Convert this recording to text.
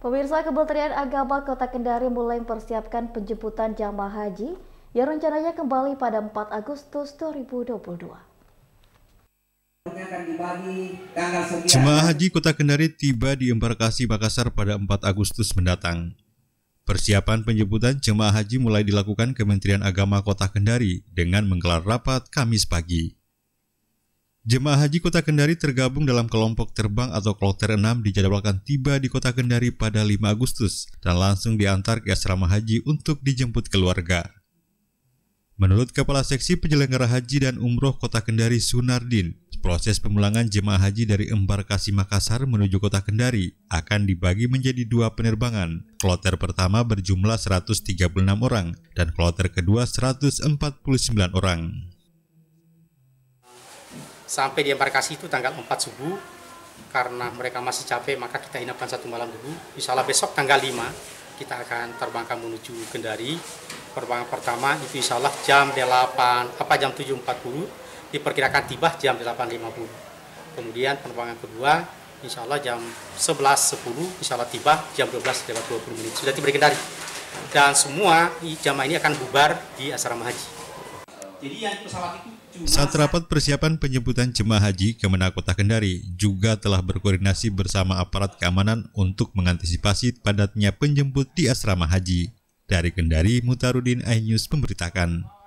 Pemirsa Kementerian Agama Kota Kendari mulai mempersiapkan penjemputan jamaah haji yang rencananya kembali pada 4 Agustus 2022. Jemaah haji Kota Kendari tiba di embarkasi Makassar pada 4 Agustus mendatang. Persiapan penjemputan jemaah haji mulai dilakukan Kementerian Agama Kota Kendari dengan menggelar rapat Kamis pagi. Jemaah haji kota Kendari tergabung dalam kelompok terbang atau kloter 6 dijadwalkan tiba di kota Kendari pada 5 Agustus dan langsung diantar ke asrama haji untuk dijemput keluarga. Menurut Kepala Seksi Penyelenggara Haji dan Umroh Kota Kendari Sunardin, proses pemulangan jemaah haji dari embarkasi Makassar menuju kota Kendari akan dibagi menjadi dua penerbangan. Kloter pertama berjumlah 136 orang dan kloter kedua 149 orang sampai di embarkasi itu tanggal 4 subuh karena mereka masih capek maka kita inapkan satu malam dulu insya Allah besok tanggal 5 kita akan terbangkan menuju Kendari penerbangan pertama itu insya Allah jam 8 apa jam 7.40 diperkirakan tiba jam 8.50 kemudian penerbangan kedua insya Allah jam 11.10 insya Allah tiba jam 12 lewat 20 menit sudah tiba di Kendari dan semua jamaah ini akan bubar di asrama haji jadi yang pesawat itu saat rapat persiapan penyebutan jemaah haji Kemenak Kota Kendari juga telah berkoordinasi bersama aparat keamanan untuk mengantisipasi padatnya penjemput di asrama haji. Dari Kendari, Mutarudin Ainyus memberitakan.